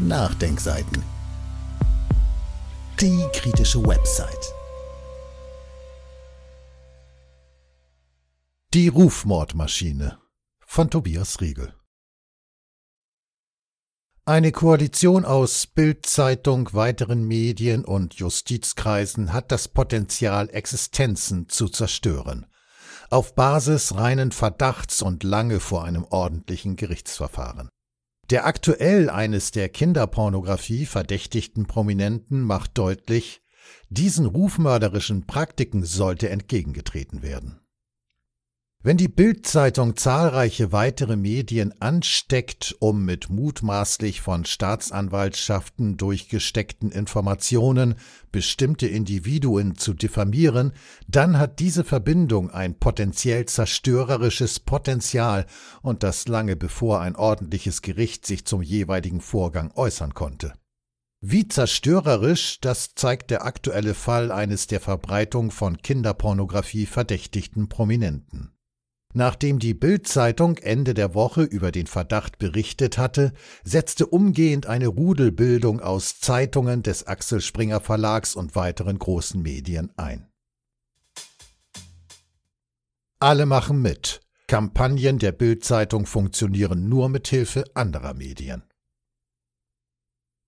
Nachdenkseiten. Die kritische Website. Die Rufmordmaschine von Tobias Riegel. Eine Koalition aus Bildzeitung, weiteren Medien und Justizkreisen hat das Potenzial, Existenzen zu zerstören. Auf Basis reinen Verdachts und lange vor einem ordentlichen Gerichtsverfahren. Der aktuell eines der Kinderpornografie verdächtigten Prominenten macht deutlich, diesen rufmörderischen Praktiken sollte entgegengetreten werden wenn die Bildzeitung zahlreiche weitere Medien ansteckt, um mit mutmaßlich von Staatsanwaltschaften durchgesteckten Informationen bestimmte Individuen zu diffamieren, dann hat diese Verbindung ein potenziell zerstörerisches Potenzial und das lange bevor ein ordentliches Gericht sich zum jeweiligen Vorgang äußern konnte. Wie zerstörerisch, das zeigt der aktuelle Fall eines der Verbreitung von Kinderpornografie verdächtigten Prominenten. Nachdem die Bild-Zeitung Ende der Woche über den Verdacht berichtet hatte, setzte umgehend eine Rudelbildung aus Zeitungen des Axel Springer Verlags und weiteren großen Medien ein. Alle machen mit. Kampagnen der Bild-Zeitung funktionieren nur mit Hilfe anderer Medien.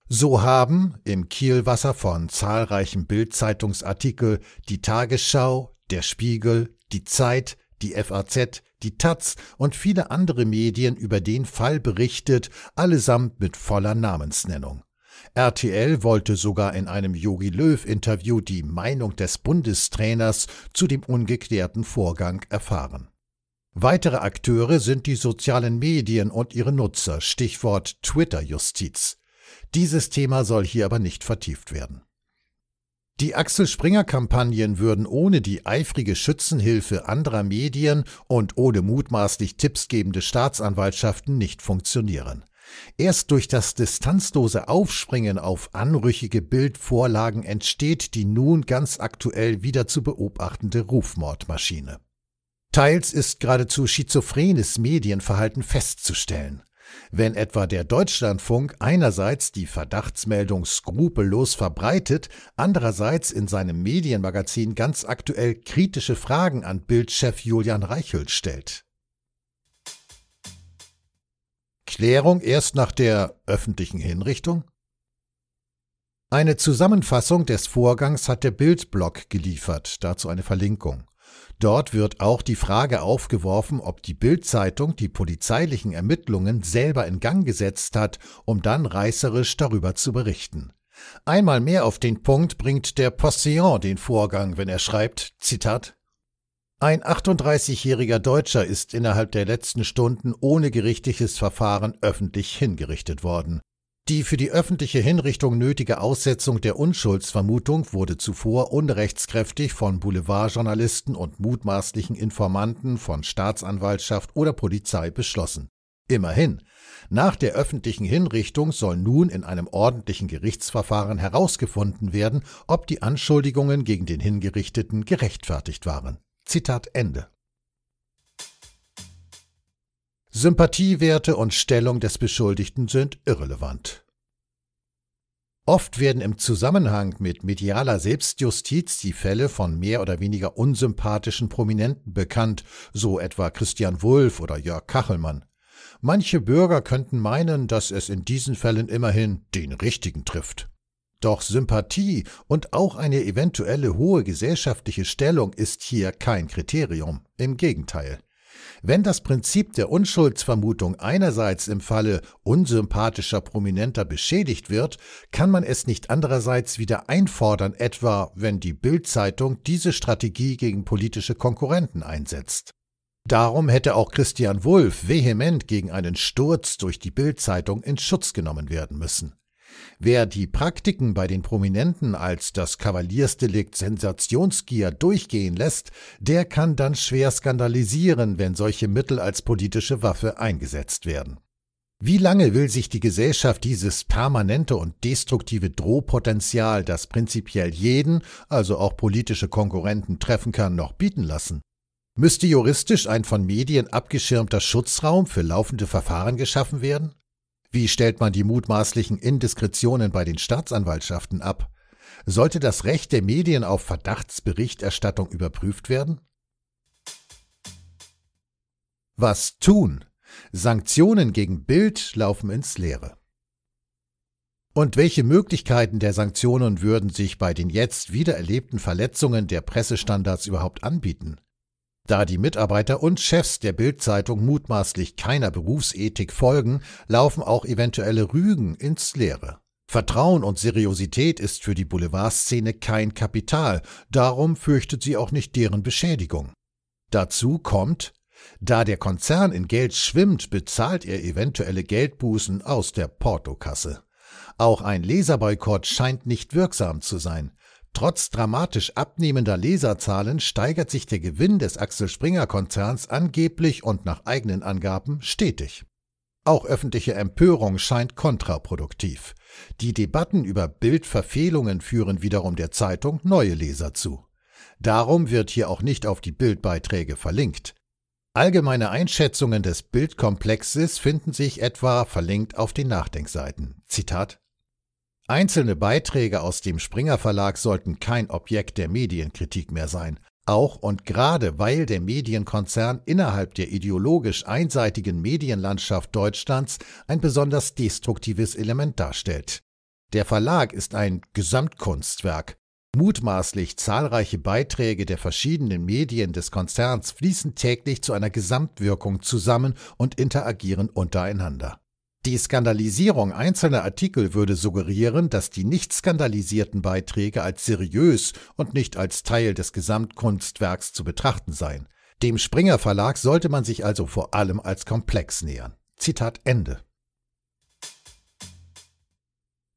So haben im Kielwasser von zahlreichen Bild-Zeitungsartikel die Tagesschau, der Spiegel, die Zeit, die FAZ, die Taz und viele andere Medien über den Fall berichtet, allesamt mit voller Namensnennung. RTL wollte sogar in einem Yogi Löw Interview die Meinung des Bundestrainers zu dem ungeklärten Vorgang erfahren. Weitere Akteure sind die sozialen Medien und ihre Nutzer, Stichwort Twitter-Justiz. Dieses Thema soll hier aber nicht vertieft werden. Die Axel Springer Kampagnen würden ohne die eifrige Schützenhilfe anderer Medien und ohne mutmaßlich tippsgebende Staatsanwaltschaften nicht funktionieren. Erst durch das distanzlose Aufspringen auf anrüchige Bildvorlagen entsteht die nun ganz aktuell wieder zu beobachtende Rufmordmaschine. Teils ist geradezu schizophrenes Medienverhalten festzustellen. Wenn etwa der Deutschlandfunk einerseits die Verdachtsmeldung skrupellos verbreitet, andererseits in seinem Medienmagazin ganz aktuell kritische Fragen an Bildchef Julian Reichelt stellt. Klärung erst nach der öffentlichen Hinrichtung? Eine Zusammenfassung des Vorgangs hat der Bildblock geliefert, dazu eine Verlinkung. Dort wird auch die Frage aufgeworfen, ob die Bild-Zeitung die polizeilichen Ermittlungen selber in Gang gesetzt hat, um dann reißerisch darüber zu berichten. Einmal mehr auf den Punkt bringt der Postillon den Vorgang, wenn er schreibt, Zitat, ein 38-jähriger Deutscher ist innerhalb der letzten Stunden ohne gerichtliches Verfahren öffentlich hingerichtet worden. Die für die öffentliche Hinrichtung nötige Aussetzung der Unschuldsvermutung wurde zuvor unrechtskräftig von Boulevardjournalisten und mutmaßlichen Informanten von Staatsanwaltschaft oder Polizei beschlossen. Immerhin, nach der öffentlichen Hinrichtung soll nun in einem ordentlichen Gerichtsverfahren herausgefunden werden, ob die Anschuldigungen gegen den Hingerichteten gerechtfertigt waren. Zitat Ende. Sympathiewerte und Stellung des Beschuldigten sind irrelevant. Oft werden im Zusammenhang mit medialer Selbstjustiz die Fälle von mehr oder weniger unsympathischen Prominenten bekannt, so etwa Christian Wulff oder Jörg Kachelmann. Manche Bürger könnten meinen, dass es in diesen Fällen immerhin den Richtigen trifft. Doch Sympathie und auch eine eventuelle hohe gesellschaftliche Stellung ist hier kein Kriterium, im Gegenteil. Wenn das Prinzip der Unschuldsvermutung einerseits im Falle unsympathischer Prominenter beschädigt wird, kann man es nicht andererseits wieder einfordern, etwa wenn die Bild-Zeitung diese Strategie gegen politische Konkurrenten einsetzt. Darum hätte auch Christian Wulff vehement gegen einen Sturz durch die Bild-Zeitung in Schutz genommen werden müssen. Wer die Praktiken bei den Prominenten als das Kavaliersdelikt Sensationsgier durchgehen lässt, der kann dann schwer skandalisieren, wenn solche Mittel als politische Waffe eingesetzt werden. Wie lange will sich die Gesellschaft dieses permanente und destruktive Drohpotenzial, das prinzipiell jeden, also auch politische Konkurrenten treffen kann, noch bieten lassen? Müsste juristisch ein von Medien abgeschirmter Schutzraum für laufende Verfahren geschaffen werden? Wie stellt man die mutmaßlichen Indiskretionen bei den Staatsanwaltschaften ab? Sollte das Recht der Medien auf Verdachtsberichterstattung überprüft werden? Was tun? Sanktionen gegen Bild laufen ins Leere. Und welche Möglichkeiten der Sanktionen würden sich bei den jetzt wiedererlebten Verletzungen der Pressestandards überhaupt anbieten? Da die Mitarbeiter und Chefs der Bild-Zeitung mutmaßlich keiner Berufsethik folgen, laufen auch eventuelle Rügen ins Leere. Vertrauen und Seriosität ist für die Boulevardszene kein Kapital, darum fürchtet sie auch nicht deren Beschädigung. Dazu kommt, da der Konzern in Geld schwimmt, bezahlt er eventuelle Geldbußen aus der Portokasse. Auch ein Leserboykott scheint nicht wirksam zu sein. Trotz dramatisch abnehmender Leserzahlen steigert sich der Gewinn des Axel Springer Konzerns angeblich und nach eigenen Angaben stetig. Auch öffentliche Empörung scheint kontraproduktiv. Die Debatten über Bildverfehlungen führen wiederum der Zeitung neue Leser zu. Darum wird hier auch nicht auf die Bildbeiträge verlinkt. Allgemeine Einschätzungen des Bildkomplexes finden sich etwa verlinkt auf den Nachdenkseiten. Zitat Einzelne Beiträge aus dem Springer Verlag sollten kein Objekt der Medienkritik mehr sein. Auch und gerade weil der Medienkonzern innerhalb der ideologisch einseitigen Medienlandschaft Deutschlands ein besonders destruktives Element darstellt. Der Verlag ist ein Gesamtkunstwerk. Mutmaßlich zahlreiche Beiträge der verschiedenen Medien des Konzerns fließen täglich zu einer Gesamtwirkung zusammen und interagieren untereinander. Die Skandalisierung einzelner Artikel würde suggerieren, dass die nicht skandalisierten Beiträge als seriös und nicht als Teil des Gesamtkunstwerks zu betrachten seien. Dem Springer Verlag sollte man sich also vor allem als komplex nähern. Zitat Ende.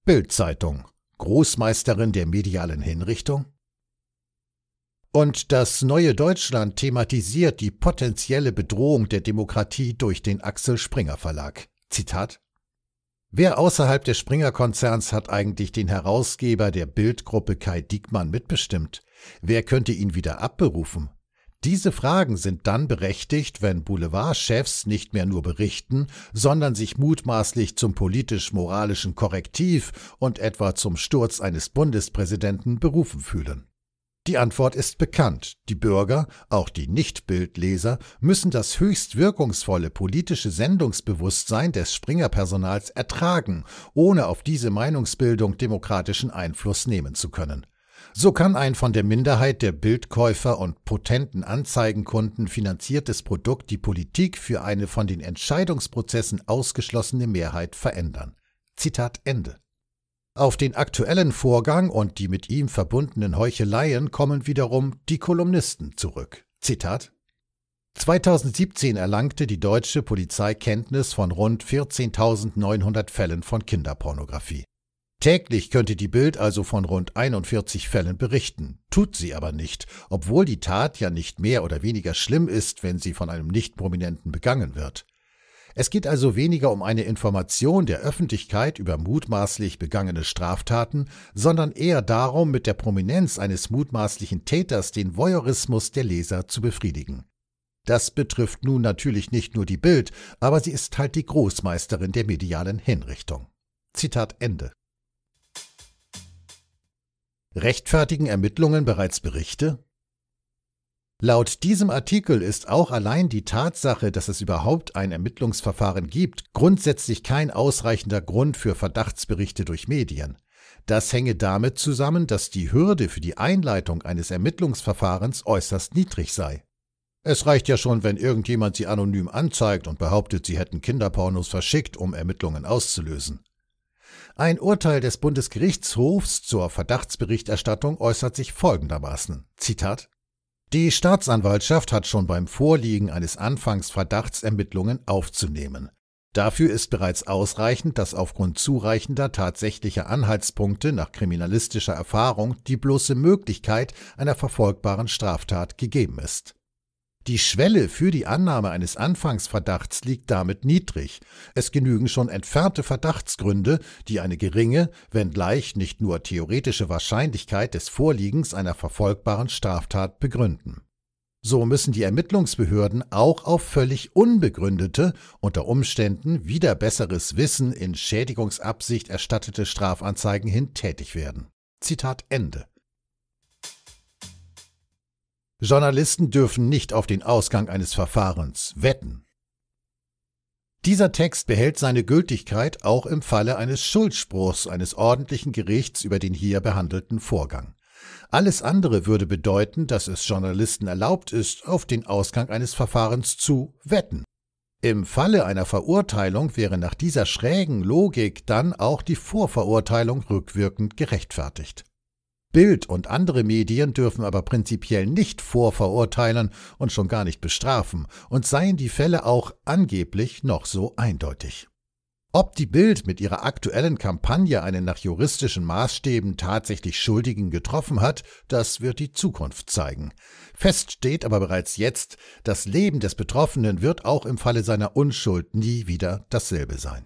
Bildzeitung Großmeisterin der medialen Hinrichtung? Und das neue Deutschland thematisiert die potenzielle Bedrohung der Demokratie durch den Axel Springer Verlag. Zitat Wer außerhalb des Springer-Konzerns hat eigentlich den Herausgeber der Bildgruppe Kai Diekmann mitbestimmt? Wer könnte ihn wieder abberufen? Diese Fragen sind dann berechtigt, wenn Boulevardchefs nicht mehr nur berichten, sondern sich mutmaßlich zum politisch-moralischen Korrektiv und etwa zum Sturz eines Bundespräsidenten berufen fühlen. Die Antwort ist bekannt. Die Bürger, auch die Nichtbildleser, müssen das höchst wirkungsvolle politische Sendungsbewusstsein des Springer-Personals ertragen, ohne auf diese Meinungsbildung demokratischen Einfluss nehmen zu können. So kann ein von der Minderheit der Bildkäufer und potenten Anzeigenkunden finanziertes Produkt die Politik für eine von den Entscheidungsprozessen ausgeschlossene Mehrheit verändern. Zitat Ende. Auf den aktuellen Vorgang und die mit ihm verbundenen Heucheleien kommen wiederum die Kolumnisten zurück. Zitat 2017 erlangte die deutsche Polizei Kenntnis von rund 14.900 Fällen von Kinderpornografie. Täglich könnte die Bild also von rund 41 Fällen berichten, tut sie aber nicht, obwohl die Tat ja nicht mehr oder weniger schlimm ist, wenn sie von einem Nichtprominenten begangen wird. Es geht also weniger um eine Information der Öffentlichkeit über mutmaßlich begangene Straftaten, sondern eher darum, mit der Prominenz eines mutmaßlichen Täters den Voyeurismus der Leser zu befriedigen. Das betrifft nun natürlich nicht nur die Bild, aber sie ist halt die Großmeisterin der medialen Hinrichtung. Zitat Ende. Rechtfertigen Ermittlungen bereits Berichte? Laut diesem Artikel ist auch allein die Tatsache, dass es überhaupt ein Ermittlungsverfahren gibt, grundsätzlich kein ausreichender Grund für Verdachtsberichte durch Medien. Das hänge damit zusammen, dass die Hürde für die Einleitung eines Ermittlungsverfahrens äußerst niedrig sei. Es reicht ja schon, wenn irgendjemand sie anonym anzeigt und behauptet, sie hätten Kinderpornos verschickt, um Ermittlungen auszulösen. Ein Urteil des Bundesgerichtshofs zur Verdachtsberichterstattung äußert sich folgendermaßen. Zitat die Staatsanwaltschaft hat schon beim Vorliegen eines Anfangs Verdachtsermittlungen aufzunehmen. Dafür ist bereits ausreichend, dass aufgrund zureichender tatsächlicher Anhaltspunkte nach kriminalistischer Erfahrung die bloße Möglichkeit einer verfolgbaren Straftat gegeben ist die Schwelle für die Annahme eines Anfangsverdachts liegt damit niedrig. Es genügen schon entfernte Verdachtsgründe, die eine geringe, wenngleich nicht nur theoretische Wahrscheinlichkeit des Vorliegens einer verfolgbaren Straftat begründen. So müssen die Ermittlungsbehörden auch auf völlig unbegründete, unter Umständen wieder besseres Wissen in Schädigungsabsicht erstattete Strafanzeigen hin tätig werden. Zitat Ende. Journalisten dürfen nicht auf den Ausgang eines Verfahrens wetten. Dieser Text behält seine Gültigkeit auch im Falle eines Schuldspruchs eines ordentlichen Gerichts über den hier behandelten Vorgang. Alles andere würde bedeuten, dass es Journalisten erlaubt ist, auf den Ausgang eines Verfahrens zu wetten. Im Falle einer Verurteilung wäre nach dieser schrägen Logik dann auch die Vorverurteilung rückwirkend gerechtfertigt. Bild und andere Medien dürfen aber prinzipiell nicht vorverurteilen und schon gar nicht bestrafen und seien die Fälle auch angeblich noch so eindeutig. Ob die Bild mit ihrer aktuellen Kampagne einen nach juristischen Maßstäben tatsächlich Schuldigen getroffen hat, das wird die Zukunft zeigen. Fest steht aber bereits jetzt, das Leben des Betroffenen wird auch im Falle seiner Unschuld nie wieder dasselbe sein.